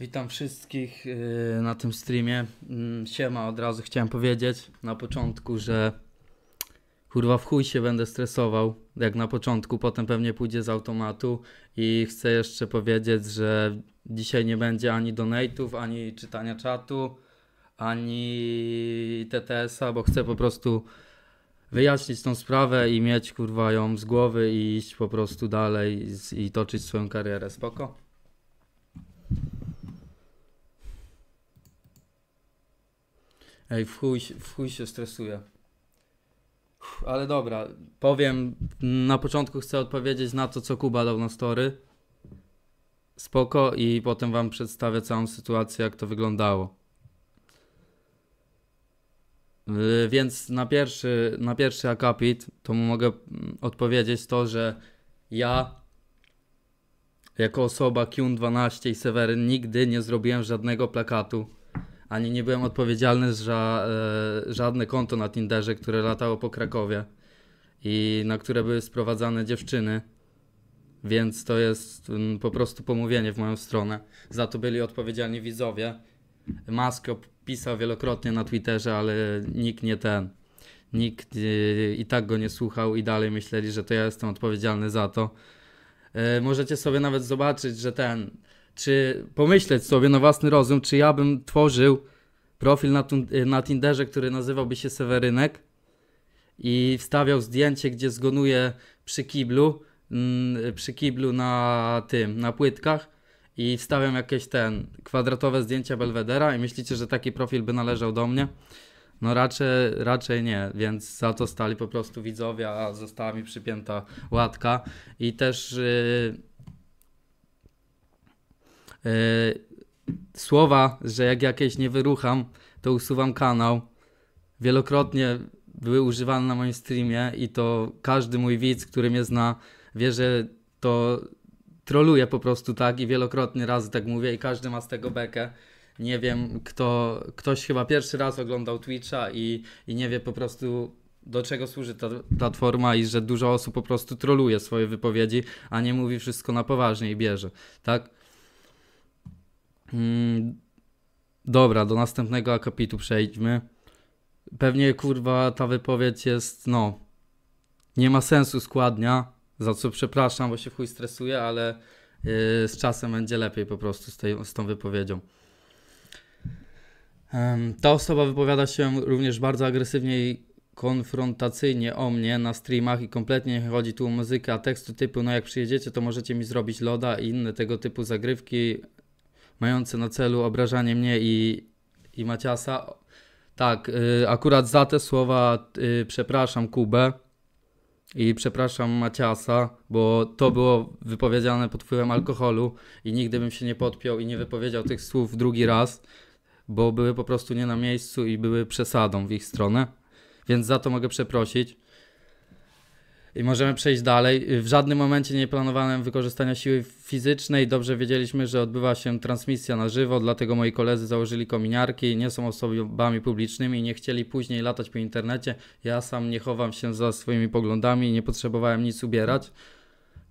Witam wszystkich y, na tym streamie. Mm, siema, od razu chciałem powiedzieć na początku, że kurwa w chuj się będę stresował, jak na początku, potem pewnie pójdzie z automatu i chcę jeszcze powiedzieć, że dzisiaj nie będzie ani donate'ów, ani czytania czatu, ani TTS-a, bo chcę po prostu wyjaśnić tą sprawę i mieć kurwa ją z głowy i iść po prostu dalej i, i toczyć swoją karierę. Spoko? Ej, w chuj, w chuj się stresuję. ale dobra, powiem, na początku chcę odpowiedzieć na to, co Kuba dał na story. Spoko i potem wam przedstawię całą sytuację, jak to wyglądało. Yy, więc na pierwszy, na pierwszy akapit to mogę mm, odpowiedzieć to, że ja jako osoba Q12 i Severin nigdy nie zrobiłem żadnego plakatu ani nie byłem odpowiedzialny za e, żadne konto na Tinderze, które latało po Krakowie i na które były sprowadzane dziewczyny. Więc to jest mm, po prostu pomówienie w moją stronę. Za to byli odpowiedzialni widzowie. Mask pisał wielokrotnie na Twitterze, ale nikt nie ten. Nikt e, i tak go nie słuchał i dalej myśleli, że to ja jestem odpowiedzialny za to. E, możecie sobie nawet zobaczyć, że ten czy pomyśleć sobie na własny rozum, czy ja bym tworzył profil na, y, na Tinderze, który nazywałby się Sewerynek i wstawiał zdjęcie, gdzie zgonuje przy kiblu, mm, przy kiblu na tym, na płytkach i wstawiam jakieś ten kwadratowe zdjęcia Belvedera i myślicie, że taki profil by należał do mnie? No raczej, raczej nie, więc za to stali po prostu widzowie, a została mi przypięta łatka i też... Yy, E, słowa, że jak jakieś nie wyrucham, to usuwam kanał. Wielokrotnie były używane na moim streamie i to każdy mój widz, który mnie zna, wie, że to troluję po prostu tak i wielokrotnie razy tak mówię i każdy ma z tego bekę. Nie wiem, kto, ktoś chyba pierwszy raz oglądał Twitcha i, i nie wie po prostu do czego służy ta platforma i że dużo osób po prostu troluje swoje wypowiedzi, a nie mówi wszystko na poważnie i bierze, tak? Mm, dobra, do następnego akapitu przejdźmy. Pewnie kurwa ta wypowiedź jest, no, nie ma sensu składnia, za co przepraszam, bo się chuj stresuję, ale yy, z czasem będzie lepiej po prostu z, tej, z tą wypowiedzią. Ym, ta osoba wypowiada się również bardzo agresywnie i konfrontacyjnie o mnie na streamach i kompletnie nie chodzi tu o muzykę, a tekstu typu no jak przyjedziecie to możecie mi zrobić loda i inne tego typu zagrywki mający na celu obrażanie mnie i, i Maciasa. Tak, y, akurat za te słowa y, przepraszam Kubę i przepraszam Maciasa, bo to było wypowiedziane pod wpływem alkoholu i nigdy bym się nie podpiął i nie wypowiedział tych słów drugi raz, bo były po prostu nie na miejscu i były przesadą w ich stronę. Więc za to mogę przeprosić i możemy przejść dalej. W żadnym momencie nie planowałem wykorzystania siły fizycznej. Dobrze wiedzieliśmy, że odbywa się transmisja na żywo, dlatego moi koledzy założyli kominiarki, nie są osobami publicznymi i nie chcieli później latać po internecie. Ja sam nie chowam się za swoimi poglądami i nie potrzebowałem nic ubierać.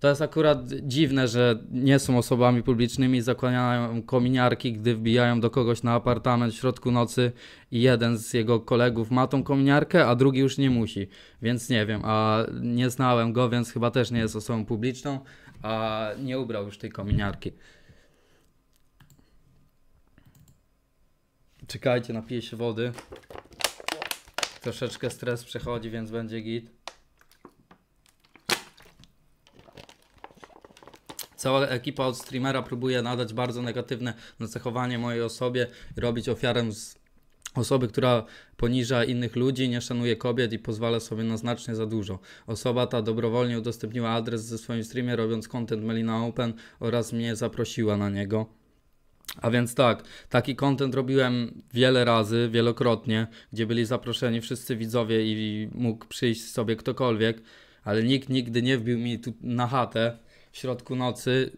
To jest akurat dziwne, że nie są osobami publicznymi, zakłaniają kominiarki, gdy wbijają do kogoś na apartament w środku nocy i jeden z jego kolegów ma tą kominiarkę, a drugi już nie musi. Więc nie wiem, a nie znałem go, więc chyba też nie jest osobą publiczną, a nie ubrał już tej kominiarki. Czekajcie, napiję się wody. Troszeczkę stres przechodzi, więc będzie git. Cała ekipa od streamera próbuje nadać bardzo negatywne nacechowanie mojej osobie i robić ofiarę z osoby, która poniża innych ludzi, nie szanuje kobiet i pozwala sobie na znacznie za dużo. Osoba ta dobrowolnie udostępniła adres ze swoim streamie, robiąc content Melina Open oraz mnie zaprosiła na niego. A więc tak, taki content robiłem wiele razy, wielokrotnie, gdzie byli zaproszeni wszyscy widzowie i mógł przyjść sobie ktokolwiek, ale nikt nigdy nie wbił mi tu na chatę, w środku nocy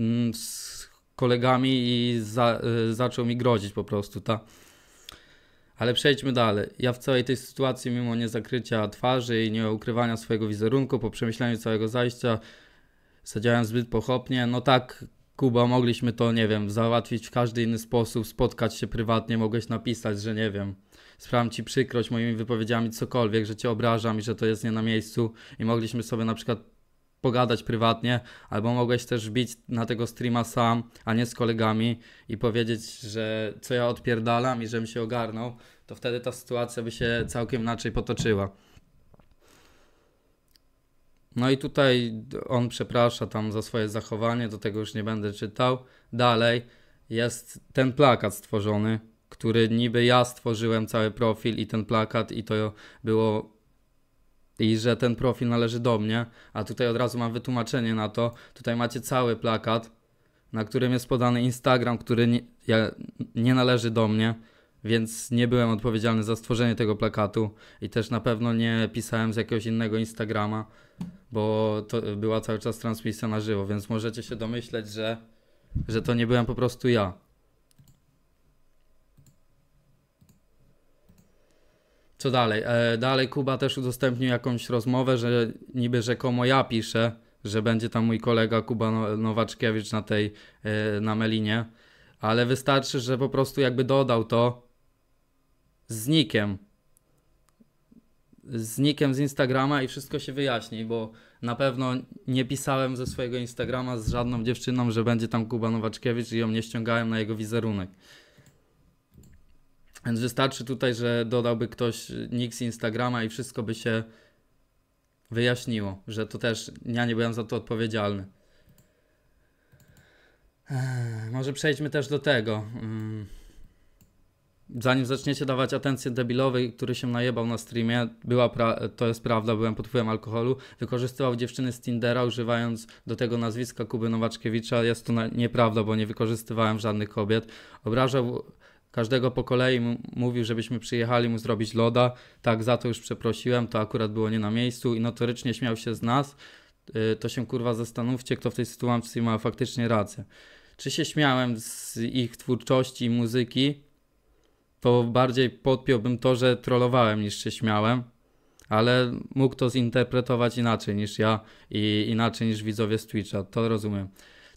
mm, z kolegami i za, y, zaczął mi grozić po prostu, ta. Ale przejdźmy dalej. Ja w całej tej sytuacji, mimo niezakrycia twarzy i nieukrywania swojego wizerunku, po przemyśleniu całego zajścia, zadziałałem zbyt pochopnie. No tak, Kuba, mogliśmy to, nie wiem, załatwić w każdy inny sposób, spotkać się prywatnie, mogłeś napisać, że nie wiem, sprawiam ci przykrość moimi wypowiedziami, cokolwiek, że cię obrażam i że to jest nie na miejscu i mogliśmy sobie na przykład pogadać prywatnie, albo mogłeś też bić na tego streama sam, a nie z kolegami i powiedzieć, że co ja odpierdalam i żebym się ogarnął, to wtedy ta sytuacja by się całkiem inaczej potoczyła. No i tutaj on przeprasza tam za swoje zachowanie, do tego już nie będę czytał. Dalej jest ten plakat stworzony, który niby ja stworzyłem cały profil i ten plakat i to było i że ten profil należy do mnie, a tutaj od razu mam wytłumaczenie na to. Tutaj macie cały plakat, na którym jest podany Instagram, który nie, ja, nie należy do mnie, więc nie byłem odpowiedzialny za stworzenie tego plakatu i też na pewno nie pisałem z jakiegoś innego Instagrama, bo to była cały czas transmisja na żywo, więc możecie się domyśleć, że, że to nie byłem po prostu ja. Co dalej? E, dalej Kuba też udostępnił jakąś rozmowę, że niby rzekomo ja piszę, że będzie tam mój kolega Kuba no-, Nowaczkiewicz na tej, e, na Melinie, ale wystarczy, że po prostu jakby dodał to z nikiem. Z nikiem z Instagrama i wszystko się wyjaśni, bo na pewno nie pisałem ze swojego Instagrama z żadną dziewczyną, że będzie tam Kuba Nowaczkiewicz i ją nie ściągałem na jego wizerunek. Więc wystarczy tutaj, że dodałby ktoś nick z Instagrama i wszystko by się wyjaśniło, że to też ja nie byłem za to odpowiedzialny. Eee, może przejdźmy też do tego. Hmm. Zanim zaczniecie dawać atencję debilowej, który się najebał na streamie, była to jest prawda, byłem pod wpływem alkoholu, wykorzystywał dziewczyny z Tindera, używając do tego nazwiska Kuby Nowaczkiewicza. Jest to nieprawda, bo nie wykorzystywałem żadnych kobiet. Obrażał każdego po kolei mówił, żebyśmy przyjechali mu zrobić loda. Tak, za to już przeprosiłem, to akurat było nie na miejscu i notorycznie śmiał się z nas. Yy, to się kurwa zastanówcie, kto w tej sytuacji ma faktycznie rację. Czy się śmiałem z ich twórczości i muzyki, to bardziej podpiąłbym to, że trollowałem niż się śmiałem, ale mógł to zinterpretować inaczej niż ja i inaczej niż widzowie z Twitcha, to rozumiem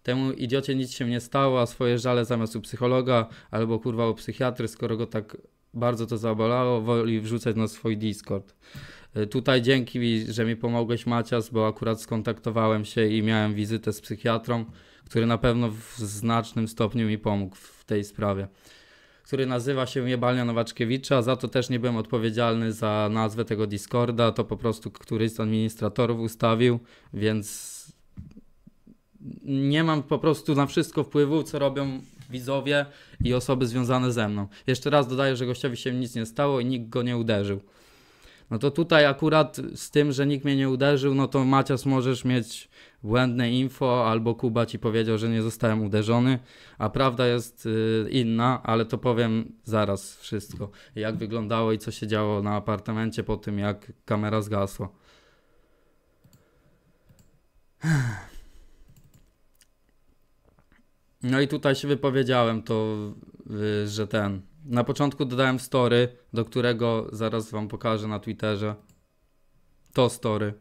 temu idiocie nic się nie stało, a swoje żale zamiast u psychologa albo kurwa u psychiatry, skoro go tak bardzo to zabolało, woli wrzucać na swój Discord. E, tutaj dzięki, że mi pomogłeś Macias, bo akurat skontaktowałem się i miałem wizytę z psychiatrą, który na pewno w znacznym stopniu mi pomógł w tej sprawie. Który nazywa się Jebalnia Nowaczkiewicza, za to też nie byłem odpowiedzialny za nazwę tego Discorda, to po prostu któryś z administratorów ustawił, więc nie mam po prostu na wszystko wpływu, co robią widzowie i osoby związane ze mną. Jeszcze raz dodaję, że gościowi się nic nie stało i nikt go nie uderzył. No to tutaj akurat z tym, że nikt mnie nie uderzył, no to Macias możesz mieć błędne info, albo Kuba ci powiedział, że nie zostałem uderzony, a prawda jest y, inna, ale to powiem zaraz wszystko. Jak wyglądało i co się działo na apartamencie po tym, jak kamera zgasła. No i tutaj się wypowiedziałem to, y, że ten. Na początku dodałem story, do którego zaraz wam pokażę na Twitterze. To story.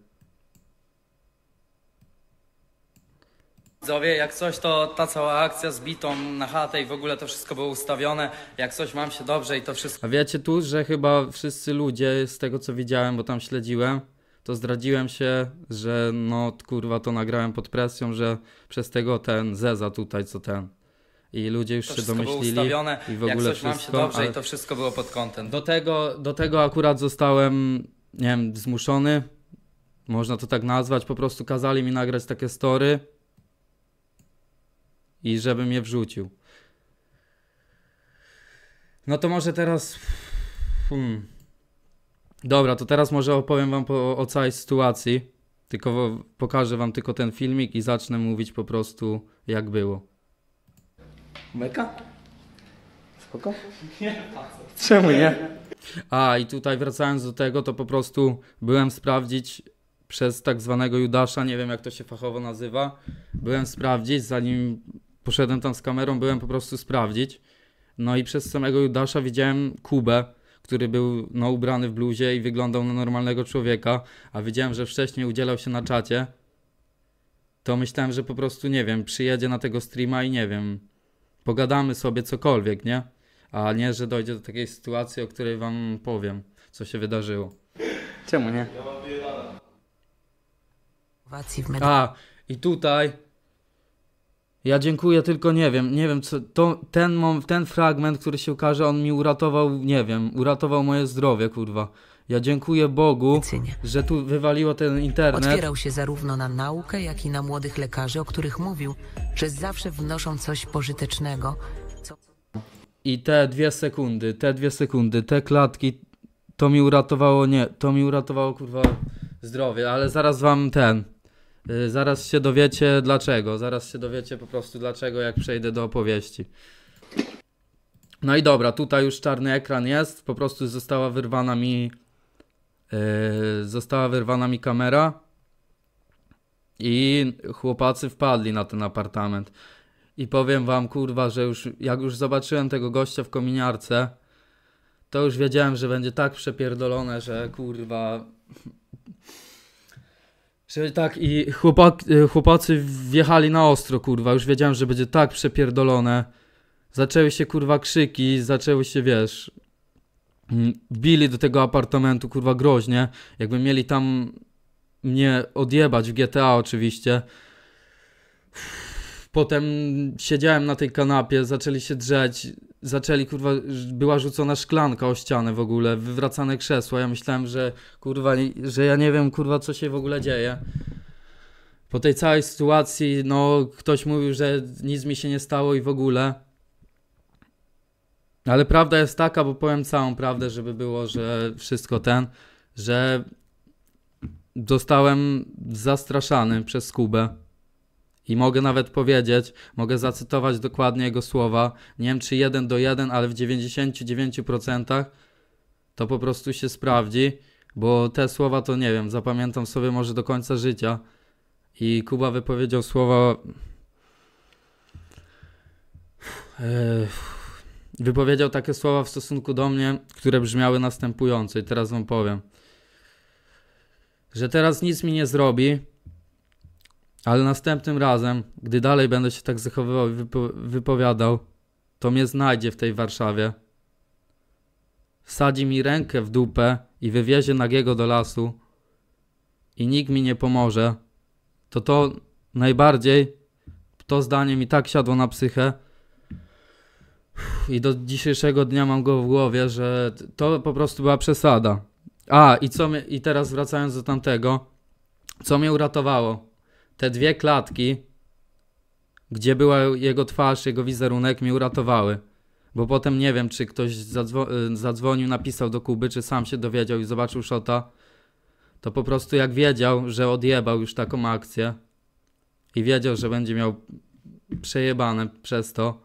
Widzowie, jak coś, to ta cała akcja z bitą na chatę i w ogóle to wszystko było ustawione. Jak coś, mam się dobrze i to wszystko. A wiecie tu, że chyba wszyscy ludzie, z tego co widziałem, bo tam śledziłem, to zdradziłem się, że no kurwa to nagrałem pod presją, że przez tego ten Zeza tutaj co ten. I ludzie już to się domyślili i w ogóle wszystko. dobrze ale... i to wszystko było pod kątem. Do tego, do tego akurat zostałem, nie wiem, zmuszony. Można to tak nazwać, po prostu kazali mi nagrać takie story i żebym je wrzucił. No to może teraz. Hmm. Dobra, to teraz może opowiem wam po, o całej sytuacji. Tylko pokażę wam tylko ten filmik i zacznę mówić po prostu jak było. Meka? Spoko? Nie, Czemu nie? A i tutaj wracając do tego, to po prostu byłem sprawdzić przez tak zwanego Judasza, nie wiem jak to się fachowo nazywa, byłem sprawdzić, zanim poszedłem tam z kamerą, byłem po prostu sprawdzić. No i przez samego Judasza widziałem Kubę, który był no, ubrany w bluzie i wyglądał na normalnego człowieka, a widziałem, że wcześniej udzielał się na czacie, to myślałem, że po prostu, nie wiem, przyjedzie na tego streama i nie wiem, pogadamy sobie cokolwiek, nie? A nie, że dojdzie do takiej sytuacji, o której wam powiem, co się wydarzyło. Czemu nie? A, i tutaj ja dziękuję, tylko nie wiem, nie wiem, co, to, ten, mom, ten fragment, który się ukaże, on mi uratował, nie wiem, uratował moje zdrowie, kurwa. Ja dziękuję Bogu, Cynie. że tu wywaliło ten internet. Otwierał się zarówno na naukę, jak i na młodych lekarzy, o których mówił, że zawsze wnoszą coś pożytecznego. Co... I te dwie sekundy, te dwie sekundy, te klatki, to mi uratowało, nie, to mi uratowało, kurwa, zdrowie, ale zaraz wam ten Y, zaraz się dowiecie dlaczego. Zaraz się dowiecie po prostu dlaczego, jak przejdę do opowieści. No i dobra, tutaj już czarny ekran jest. Po prostu została wyrwana mi. Yy, została wyrwana mi kamera. I chłopacy wpadli na ten apartament. I powiem wam, kurwa, że już jak już zobaczyłem tego gościa w kominiarce, to już wiedziałem, że będzie tak przepierdolone, że kurwa. Że tak i chłopak, y, chłopacy wjechali na ostro, kurwa, już wiedziałem, że będzie tak przepierdolone. Zaczęły się, kurwa, krzyki, zaczęły się, wiesz, mm, bili do tego apartamentu, kurwa, groźnie. Jakby mieli tam mnie odjebać w GTA oczywiście. Potem siedziałem na tej kanapie, zaczęli się drzeć, zaczęli, kurwa, była rzucona szklanka o ścianę w ogóle, wywracane krzesła. Ja myślałem, że kurwa, że ja nie wiem, kurwa, co się w ogóle dzieje. Po tej całej sytuacji, no, ktoś mówił, że nic mi się nie stało i w ogóle. Ale prawda jest taka, bo powiem całą prawdę, żeby było, że wszystko ten, że zostałem zastraszany przez Kubę. I mogę nawet powiedzieć, mogę zacytować dokładnie jego słowa. Nie wiem czy 1 do 1, ale w 99% to po prostu się sprawdzi, bo te słowa to nie wiem, zapamiętam sobie może do końca życia. I Kuba wypowiedział słowa. E, wypowiedział takie słowa w stosunku do mnie, które brzmiały następująco, i teraz wam powiem. Że teraz nic mi nie zrobi, ale następnym razem, gdy dalej będę się tak zachowywał i wypo wypowiadał, to mnie znajdzie w tej Warszawie. Wsadzi mi rękę w dupę i wywiezie nagiego do lasu i nikt mi nie pomoże, to to najbardziej, to zdanie mi tak siadło na psychę i do dzisiejszego dnia mam go w głowie, że to po prostu była przesada. A, i, co mi, i teraz wracając do tamtego, co mnie uratowało? Te dwie klatki, gdzie była jego twarz, jego wizerunek, mi uratowały. Bo potem nie wiem, czy ktoś zadzwo y, zadzwonił, napisał do Kuby, czy sam się dowiedział i zobaczył Szota. To po prostu jak wiedział, że odjebał już taką akcję i wiedział, że będzie miał przejebane przez to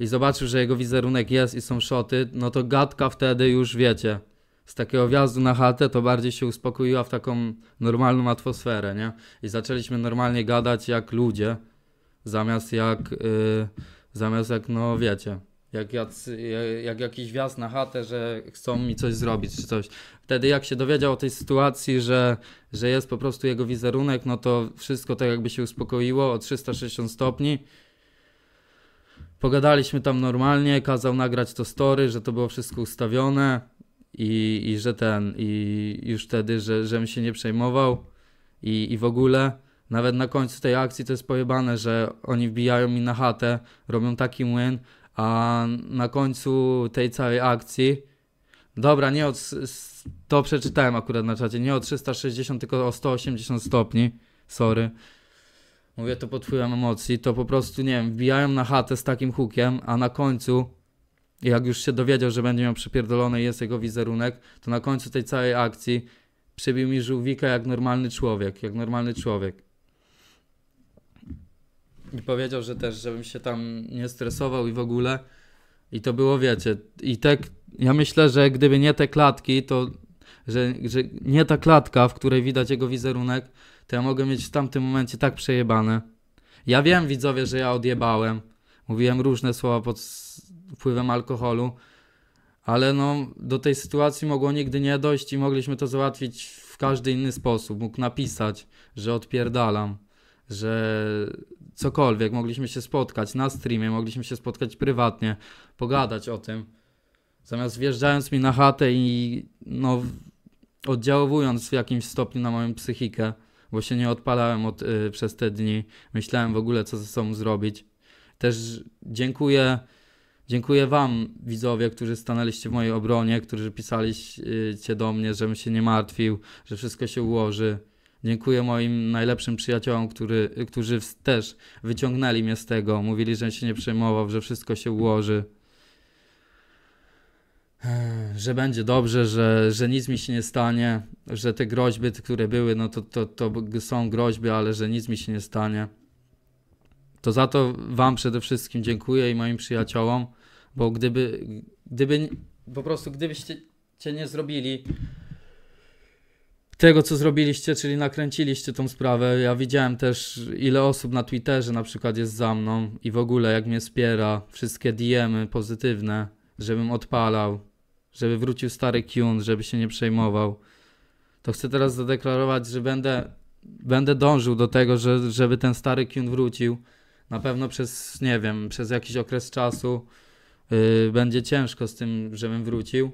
i zobaczył, że jego wizerunek jest i są szoty, no to gadka wtedy już wiecie – z takiego wjazdu na chatę, to bardziej się uspokoiła w taką normalną atmosferę, nie? I zaczęliśmy normalnie gadać jak ludzie, zamiast jak, yy, zamiast jak, no wiecie, jak, jak, jak jakiś wjazd na chatę, że chcą mi coś zrobić czy coś. Wtedy jak się dowiedział o tej sytuacji, że, że jest po prostu jego wizerunek, no to wszystko tak jakby się uspokoiło o 360 stopni. Pogadaliśmy tam normalnie, kazał nagrać to story, że to było wszystko ustawione i, i że ten, i już wtedy, że, żem się nie przejmował i, i w ogóle nawet na końcu tej akcji to jest pojebane, że oni wbijają mi na chatę, robią taki młyn, a na końcu tej całej akcji, dobra, nie od, to przeczytałem akurat na czacie, nie o 360, tylko o 180 stopni, sorry. Mówię to pod wpływem emocji, to po prostu, nie wiem, wbijają na chatę z takim hukiem, a na końcu jak już się dowiedział, że będzie miał przypierdolone jest jego wizerunek, to na końcu tej całej akcji przybił mi żółwika jak normalny człowiek, jak normalny człowiek. I powiedział, że też, żebym się tam nie stresował i w ogóle. I to było, wiecie, i te, ja myślę, że gdyby nie te klatki, to, że, że nie ta klatka, w której widać jego wizerunek, to ja mogę mieć w tamtym momencie tak przejebane. Ja wiem, widzowie, że ja odjebałem. Mówiłem różne słowa pod wpływem alkoholu. Ale no, do tej sytuacji mogło nigdy nie dojść i mogliśmy to załatwić w każdy inny sposób. Mógł napisać, że odpierdalam, że cokolwiek. Mogliśmy się spotkać na streamie, mogliśmy się spotkać prywatnie, pogadać o tym. Zamiast wjeżdżając mi na chatę i no, oddziałowując w jakimś stopniu na moją psychikę, bo się nie odpalałem od, y, przez te dni, myślałem w ogóle, co ze sobą zrobić. Też dziękuję Dziękuję Wam, widzowie, którzy stanęliście w mojej obronie, którzy pisaliście do mnie, żebym się nie martwił, że wszystko się ułoży. Dziękuję moim najlepszym przyjaciołom, który, którzy też wyciągnęli mnie z tego. Mówili, że się nie przejmował, że wszystko się ułoży. Że będzie dobrze, że, że nic mi się nie stanie, że te groźby, które były, no to, to, to są groźby, ale że nic mi się nie stanie. To za to Wam przede wszystkim dziękuję i moim przyjaciołom. Bo gdyby, gdyby po prostu gdybyście cię nie zrobili tego, co zrobiliście, czyli nakręciliście tą sprawę. Ja widziałem też, ile osób na Twitterze na przykład jest za mną i w ogóle jak mnie wspiera, wszystkie dm pozytywne, żebym odpalał, żeby wrócił stary Kiun, żeby się nie przejmował. To chcę teraz zadeklarować, że będę, będę dążył do tego, że, żeby ten stary Kiun wrócił. Na pewno przez, nie wiem, przez jakiś okres czasu Y, będzie ciężko z tym, żebym wrócił.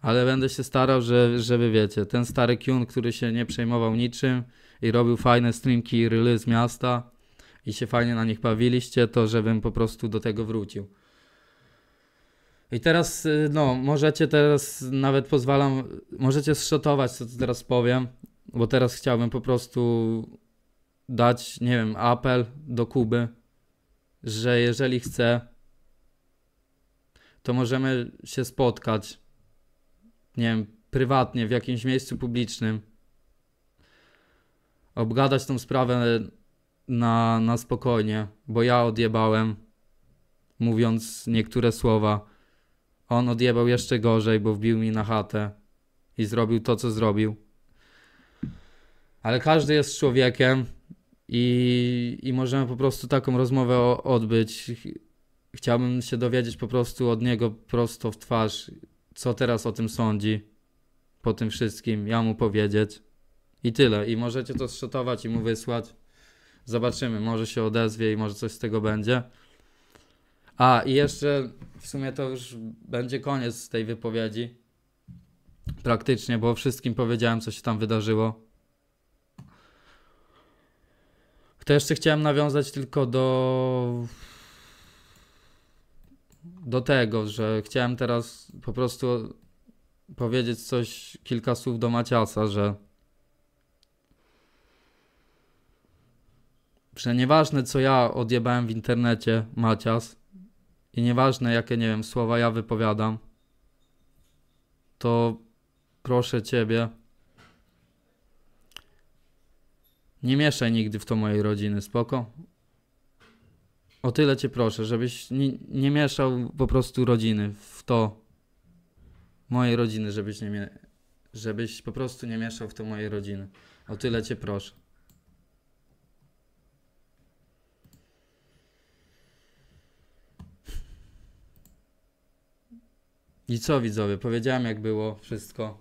Ale będę się starał, że, żeby wiecie, ten stary Kyun, który się nie przejmował niczym i robił fajne streamki i ryly z miasta i się fajnie na nich bawiliście, to żebym po prostu do tego wrócił. I teraz, y, no, możecie teraz, nawet pozwalam, możecie zszotować, co teraz powiem, bo teraz chciałbym po prostu dać, nie wiem, apel do Kuby, że jeżeli chce, to możemy się spotkać, nie wiem, prywatnie, w jakimś miejscu publicznym, obgadać tą sprawę na, na spokojnie, bo ja odjebałem, mówiąc niektóre słowa. On odjebał jeszcze gorzej, bo wbił mi na chatę i zrobił to, co zrobił. Ale każdy jest człowiekiem i, i możemy po prostu taką rozmowę odbyć. Chciałbym się dowiedzieć po prostu od niego prosto w twarz, co teraz o tym sądzi, po tym wszystkim, ja mu powiedzieć. I tyle. I możecie to zszotować i mu wysłać. Zobaczymy, może się odezwie i może coś z tego będzie. A, i jeszcze w sumie to już będzie koniec tej wypowiedzi. Praktycznie, bo wszystkim powiedziałem, co się tam wydarzyło. To jeszcze chciałem nawiązać tylko do do tego, że chciałem teraz po prostu powiedzieć coś, kilka słów do Maciasa, że że nieważne co ja odjebałem w internecie, Macias, i nieważne jakie, nie wiem, słowa ja wypowiadam, to proszę Ciebie, nie mieszaj nigdy w to mojej rodziny, spoko? O tyle cię proszę, żebyś nie, nie mieszał po prostu rodziny w to mojej rodziny, żebyś nie żebyś po prostu nie mieszał w to mojej rodziny. O tyle cię proszę. I co widzowie, powiedziałem jak było wszystko.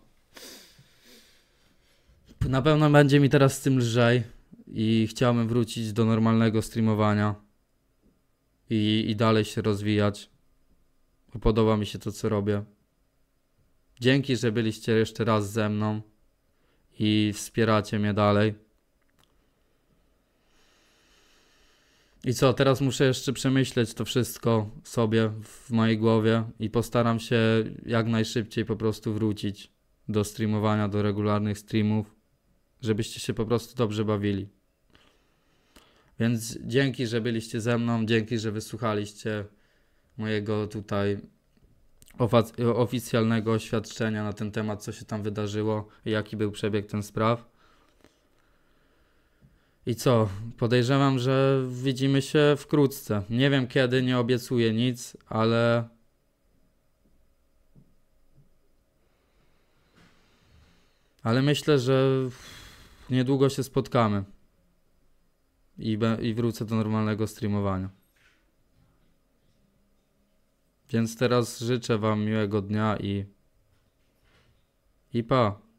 Na pewno będzie mi teraz z tym lżej i chciałbym wrócić do normalnego streamowania i, i dalej się rozwijać. Podoba mi się to, co robię. Dzięki, że byliście jeszcze raz ze mną i wspieracie mnie dalej. I co, teraz muszę jeszcze przemyśleć to wszystko sobie w mojej głowie i postaram się jak najszybciej po prostu wrócić do streamowania, do regularnych streamów, żebyście się po prostu dobrze bawili. Więc dzięki, że byliście ze mną, dzięki, że wysłuchaliście mojego tutaj oficjalnego oświadczenia na ten temat, co się tam wydarzyło, jaki był przebieg ten spraw. I co? Podejrzewam, że widzimy się wkrótce. Nie wiem kiedy, nie obiecuję nic, ale. Ale myślę, że niedługo się spotkamy i, i wrócę do normalnego streamowania. Więc teraz życzę Wam miłego dnia i. i pa!